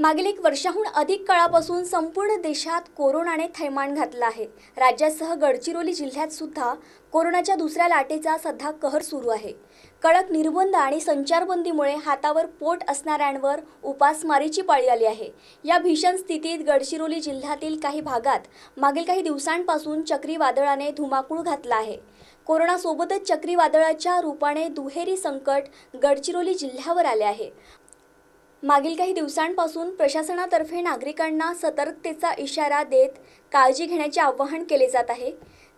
मागील एक वर्षाहून अधिक काळापासून संपूर्ण देशात कोरोनाने थैमान घातलं आहे राज्यासह गडचिरोली जिल्ह्यात सुद्धा कोरोनाच्या दुसऱ्या लाटेचा सध्या कहर सुरू आहे कडक निर्बंध आणि संचारबंदीमुळे हातावर पोट असणाऱ्यांवर उपासमारीची पाळी आली आहे या भीषण स्थितीत गडचिरोली जिल्ह्यातील काही भागात मागील काही दिवसांपासून चक्रीवादळाने धुमाकूळ घातला आहे कोरोनासोबतच चक्रीवादळाच्या रूपाने दुहेरी संकट गडचिरोली जिल्ह्यावर आले आहे मागील काही दिवसांपासून प्रशासनातर्फे नागरिकांना सतर्कतेचा इशारा देत काळजी घेण्याचे आवाहन केले जात आहे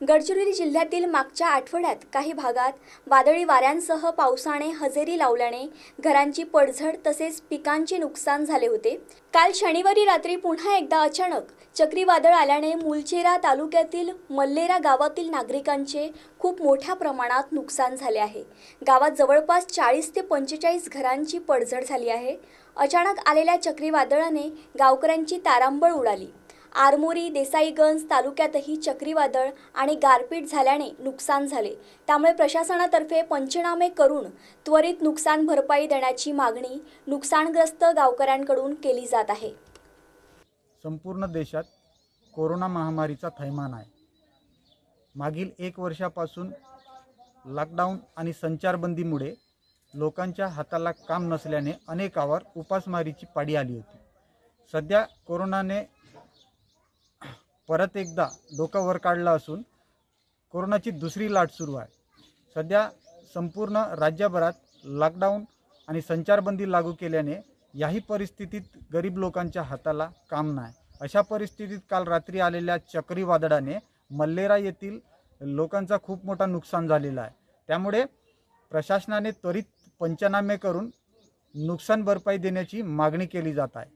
गडचिरोली जिल्ह्यातील मागच्या आठवड्यात काही भागात वादळी वाऱ्यांसह पावसाने हजेरी लावल्याने घरांची पडझड तसेच पिकांचे नुकसान झाले होते काल शनिवारी रात्री पुन्हा एकदा अचानक चक्रीवादळ आल्याने मुलचेरा तालुक्यातील मल्लेरा गावातील नागरिकांचे खूप मोठ्या प्रमाणात नुकसान झाले आहे गावात जवळपास चाळीस ते पंचेचाळीस घरांची पडझड झाली आहे अचानक आलेल्या चक्रीवादळाने गावकऱ्यांची तारांबळ उडाली आरमोरी देसाईगंज तालुक्यातही चक्रीवादळ आणि गारपीट झाल्याने नुकसान झाले त्यामुळे प्रशासनातर्फे पंचनामे करून त्वरित नुकसान भरपाई देण्याची मागणी नुकसानग्रस्त गावकऱ्यांकडून केली जात आहे संपूर्ण देशात कोरोना महामारीचा थैमान आहे मागील एक वर्षापासून लॉकडाऊन आणि संचारबंदीमुळे लोकांच्या हाताला काम नसल्याने अनेकावर उपासमारीची पाडी आली होती सध्या कोरोनाने परत एकदा धोका वर काढला असून कोरोनाची दुसरी लाट सुरू आहे सध्या संपूर्ण राज्यभरात लॉकडाऊन आणि संचारबंदी लागू केल्याने याही परिस्थितीत गरीब लोकांच्या हाताला काम नाही अशा परिस्थितीत काल रात्री आलेल्या चक्रीवादळाने मल्लेरा येथील लोकांचा खूप मोठा नुकसान झालेला आहे त्यामुळे प्रशासनाने त्वरित पंचनामे करून नुकसान भरपाई देण्याची मागणी केली जात आहे